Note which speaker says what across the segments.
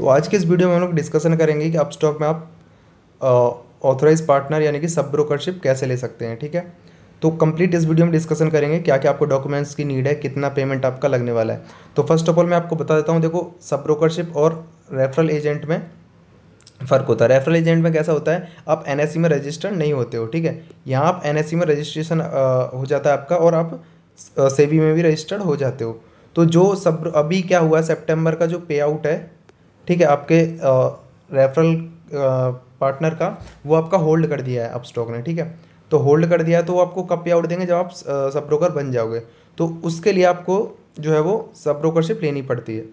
Speaker 1: तो आज के इस वीडियो में हम लोग डिस्कशन करेंगे कि अपस्टॉक स्टॉक में आप ऑथराइज पार्टनर यानी कि सब ब्रोकरशिप कैसे ले सकते हैं ठीक है तो कंप्लीट इस वीडियो में डिस्कशन करेंगे क्या क्या आपको डॉक्यूमेंट्स की नीड है कितना पेमेंट आपका लगने वाला है तो फर्स्ट ऑफ ऑल मैं आपको बता देता हूँ देखो सब ब्रोकरशिप और रेफरल एजेंट में फ़र्क होता है रेफरल एजेंट में कैसा होता है आप एन e में रजिस्टर नहीं होते हो ठीक है यहाँ आप एन e में रजिस्ट्रेशन हो जाता है आपका और आप सेवी में भी रजिस्टर्ड हो जाते हो तो जो सब अभी क्या हुआ सितंबर का जो पे आउट है ठीक है आपके रेफरल पार्टनर का वो आपका होल्ड कर दिया है आप स्टॉक ने ठीक है तो होल्ड कर दिया तो वो आपको कब पे आउट देंगे जब आप सब ब्रोकर बन जाओगे तो उसके लिए आपको जो है वो सब ब्रोकरशिप लेनी पड़ती है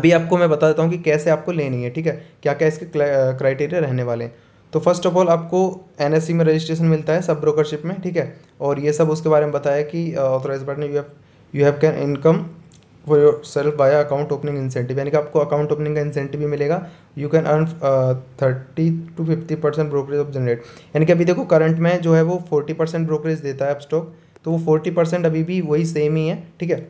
Speaker 1: अभी आपको मैं बता देता हूँ कि कैसे आपको लेनी है ठीक है क्या क्या इसके क्राइटेरिया रहने वाले हैं तो फर्स्ट ऑफ ऑल आपको एन e में रजिस्ट्रेशन मिलता है सब ब्रोकरशिप में ठीक है और ये सब उसके बारे में बताया कि authorise partner you have you have can income for yourself by account opening incentive यानी कि आपको अकाउंट ओपनिंग का इंसेंटिव भी मिलेगा you can earn thirty to fifty percent brokerage of generate यानी कि अभी देखो करंट में जो है वो फोर्टी परसेंट ब्रोकरेज देता है अब स्टॉक तो वो फोर्टी परसेंट अभी भी वही सेम ही है ठीक है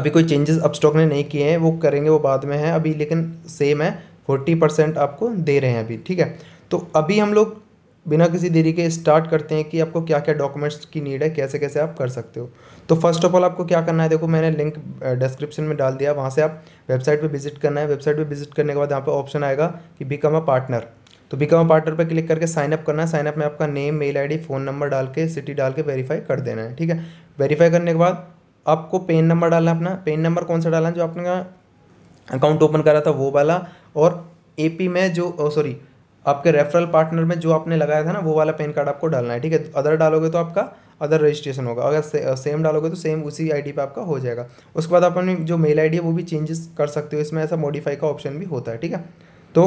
Speaker 1: अभी कोई चेंजेस अब स्टॉक ने नहीं किए हैं वो करेंगे वो बाद में है अभी लेकिन सेम है फोर्टी परसेंट आपको दे रहे हैं अभी ठीक है तो अभी हम लोग बिना किसी देरी के स्टार्ट करते हैं कि आपको क्या क्या डॉक्यूमेंट्स की नीड है कैसे कैसे आप कर सकते हो तो फर्स्ट ऑफ ऑल आपको क्या करना है देखो मैंने लिंक डिस्क्रिप्शन में डाल दिया वहाँ से आप वेबसाइट पे विजिट करना है वेबसाइट पे विजिट करने के बाद यहाँ पर ऑप्शन आएगा कि बिकम अ पार्टनर तो बिकम अ पार्टनर पर क्लिक करके साइनअप करना है साइनअप में आपका name mail I phone number डाल के सिटी डाल के वेरीफाई कर देना है ठीक है वेरीफाई करने के बाद आपको पेन नंबर डालना है अपना पेन नंबर कौन सा डालना है जो आपने अकाउंट ओपन करा था वो वाला और ए में जो सॉरी आपके रेफरल पार्टनर में जो आपने लगाया था ना वो वाला पेन कार्ड आपको डालना है ठीक है अदर डालोगे तो आपका अदर रजिस्ट्रेशन होगा अगर से, सेम डालोगे तो सेम उसी आईडी पे आपका हो जाएगा उसके बाद आप अपनी जो मेल आईडी है वो भी चेंजेस कर सकते हो इसमें ऐसा मॉडिफाई का ऑप्शन भी होता है ठीक है तो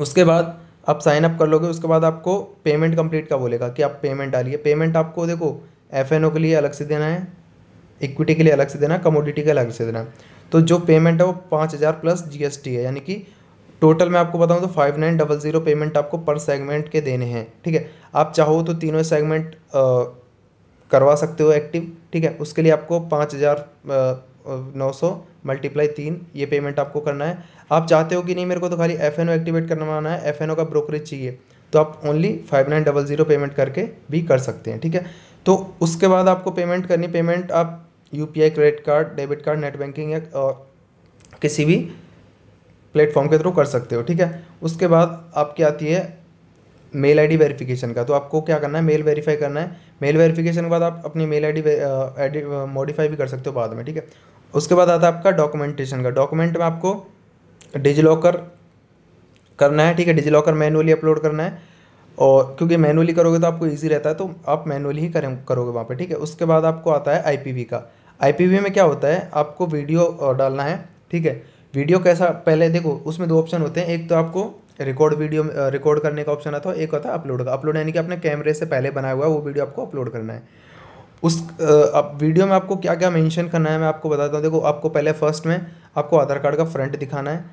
Speaker 1: उसके बाद आप साइन अप कर लोगे उसके बाद आपको पेमेंट कंप्लीट का बोलेगा कि आप पेमेंट डालिए पेमेंट आपको देखो एफ के लिए अलग से देना है इक्विटी के लिए अलग से देना है कमोडिटी के अलग से देना है तो जो पेमेंट है वो पाँच हज़ार प्लस जीएसटी है यानी कि टोटल मैं आपको बताऊं तो five nine double zero payment आपको पर सेगमेंट के देने हैं ठीक है आप चाहो तो तीनों सेगमेंट करवा सकते हो एक्टिव ठीक है उसके लिए आपको पाँच हज़ार नौ सौ मल्टीप्लाई तीन ये पेमेंट आपको करना है आप चाहते हो कि नहीं मेरे को तो खाली एफ एन ओ एक्टिवेट करवाना है एफ एन ओ का ब्रोकरेज चाहिए तो आप only five nine double zero payment करके भी कर सकते हैं ठीक है तो उसके बाद आपको पेमेंट करनी पेमेंट आप U P I credit card debit card net banking या किसी भी प्लेटफॉर्म के थ्रू कर सकते हो ठीक है उसके बाद आपकी आती है मेल आईडी वेरिफिकेशन का तो आपको क्या करना है मेल वेरीफाई करना है मेल वेरिफिकेशन के बाद आप अपनी मेल आईडी डी मॉडिफाई भी कर सकते हो बाद में ठीक है उसके बाद आता है आपका डॉक्यूमेंटेशन का डॉक्यूमेंट में आपको डिजी लॉकर करना है ठीक है डिजी लॉकर मैनुअली अपलोड करना है और क्योंकि मैनुअली करोगे तो आपको ईजी रहता है तो आप मैनुअली ही करें करोगे वहाँ पर ठीक है उसके बाद आपको आता है आई का आई में क्या होता है आपको वीडियो डालना है ठीक है वीडियो कैसा पहले देखो उसमें दो ऑप्शन होते हैं एक तो आपको रिकॉर्ड वीडियो रिकॉर्ड करने का ऑप्शन आता है एक होता है अपलोड का अपलोड यानी कि अपने कैमरे से पहले बनाया हुआ है वो वीडियो आपको अपलोड करना है उस अब वीडियो में आपको क्या क्या मेंशन करना है मैं आपको बताता हूँ देखो आपको पहले फर्स्ट में आपको आधार कार्ड का फ्रंट दिखाना है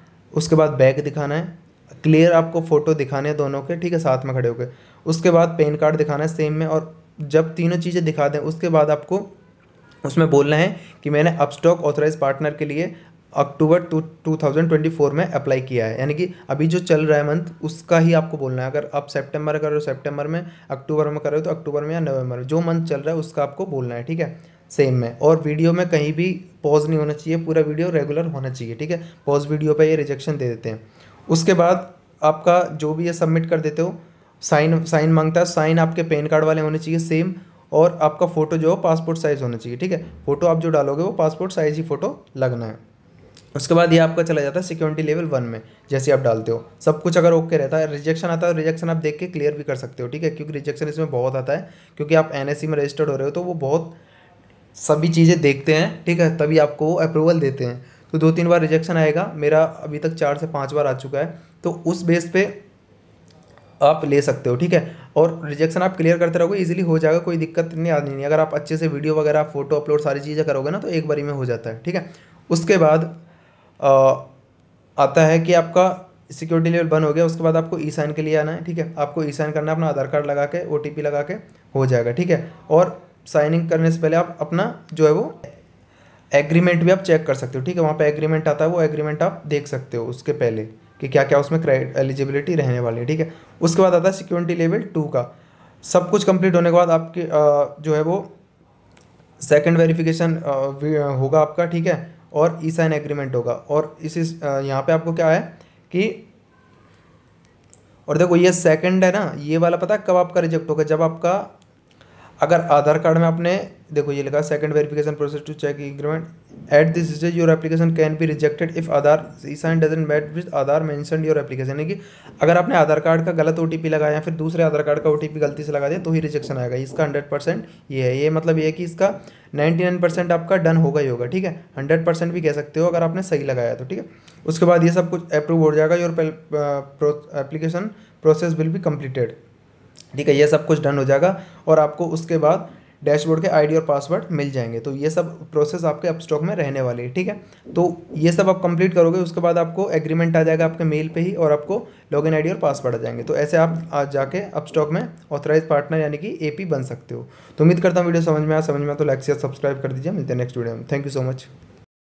Speaker 1: उसके बाद बैक दिखाना है क्लियर आपको फ़ोटो दिखाने हैं दोनों के ठीक है साथ में खड़े होकर उसके बाद पेन कार्ड दिखाना है सेम में और जब तीनों चीज़ें दिखा दें उसके बाद आपको उसमें बोलना है कि मैंने अपस्टॉक ऑथराइज पार्टनर के लिए October two two thousand twenty four में अप्लाई किया है यानी कि अभी जो चल रहा है मंथ उसका ही आपको बोलना है अगर आप सेप्टेम्बर कर रहे हो सेप्टेम्बर में अक्टूबर में कर रहे हो तो अक्टूबर में या नवंबर में जो मंथ चल रहा है उसका आपको बोलना है ठीक है सेम में और वीडियो में कहीं भी पॉज नहीं होना चाहिए पूरा वीडियो रेगुलर होना चाहिए ठीक है पॉज वीडियो पर ये रिजेक्शन दे देते हैं उसके बाद आपका जो भी है सबमिट कर देते हो साइन साइन मांगता है साइन आपके पैन कार्ड वाले होने चाहिए सेम और आपका फ़ोटो जो हो पासपोर्ट साइज़ होना चाहिए ठीक है फ़ोटो आप जो डालोगे वो पासपोर्ट साइज़ ही फ़ोटो लगना है उसके बाद ये आपका चला जाता है सिक्योरिटी लेवल वन में जैसे आप डालते हो सब कुछ अगर ओके रहता है रिजेक्शन आता है रिजेक्शन आप देख के क्लियर भी कर सकते हो ठीक है क्योंकि रिजेक्शन इसमें बहुत आता है क्योंकि आप एन e में रजिस्टर्ड हो रहे हो तो वो बहुत सभी चीज़ें देखते हैं ठीक है तभी आपको वो अप्रूवल देते हैं तो दो तीन बार रिजेक्शन आएगा मेरा अभी तक चार से पाँच बार आ चुका है तो उस बेस पर आप ले सकते हो ठीक है और रिजेक्शन आप क्लियर करते रहोगे इजीली हो जाएगा कोई दिक्कत नहीं आनी नहीं अगर आप अच्छे से वीडियो वगैरह फोटो अपलोड सारी चीज़ें करोगे ना तो एक बारी में हो जाता है ठीक है उसके बाद आता है कि आपका सिक्योरिटी लेवल बन हो गया उसके बाद आपको ई साइन के लिए आना है ठीक है आपको ई साइन करना है अपना आधार कार्ड लगा के ओ लगा के हो जाएगा ठीक है और साइनिंग करने से पहले आप अपना जो है वो एग्रीमेंट भी आप चेक कर सकते हो ठीक है वहाँ पे एग्रीमेंट आता है वो एग्रीमेंट आप देख सकते हो उसके पहले कि क्या क्या उसमें एलिजिबिलिटी रहने वाली है ठीक है उसके बाद आता है सिक्योरिटी लेवल टू का सब कुछ कंप्लीट होने के बाद आपके जो है वो सेकंड वेरिफिकेशन होगा आपका ठीक है और ई साइन एग्रीमेंट होगा और इस, इस यहाँ पे आपको क्या है कि और देखो ये सेकंड है ना ये वाला पता है कब आपका रिजेक्ट होगा जब आपका अगर आधार कार्ड में आपने देखो ये लिखा second verification process to check agreement at this stage your application can be rejected if Aadhaar e-sign doesn't match with Aadhaar mentioned your application यानी कि अगर आपने आधार कार्ड का गलत ओ लगाया या फिर दूसरे आधार कार्ड का ओ गलती से लगा दिया तो ही रिजेक्शन आएगा इसका हंड्रेड परसेंट ये है ये मतलब ये कि इसका नाइन्टी नाइन परसेंट आपका डन होगा ही होगा ठीक है हंड्रेड परसेंट भी कह सकते हो अगर आपने सही लगाया तो ठीक है उसके बाद ये सब कुछ अप्रूव हो जाएगा your application process will be completed ठीक है ये सब कुछ डन हो जाएगा और आपको उसके बाद डैशबोर्ड के आईडी और पासवर्ड मिल जाएंगे तो ये सब प्रोसेस आपके अब स्टॉक में रहने वाले हैं ठीक है तो ये सब आप कंप्लीट करोगे उसके बाद आपको एग्रीमेंट आ जाएगा आपके मेल पे ही और आपको लॉगिन आईडी और पासवर्ड आ जाएंगे तो ऐसे आप आज जाके अप स्टॉक में ऑथराइज पार्टनर यानी कि ए बन सकते हो तो उम्मीद करता हूँ वीडियो समझ में आया समझ में आया तो लाइक शेयर सब्सक्राइब कर दीजिए मिलते हैं नेक्स्ट वीडियो में थैंक यू सो मच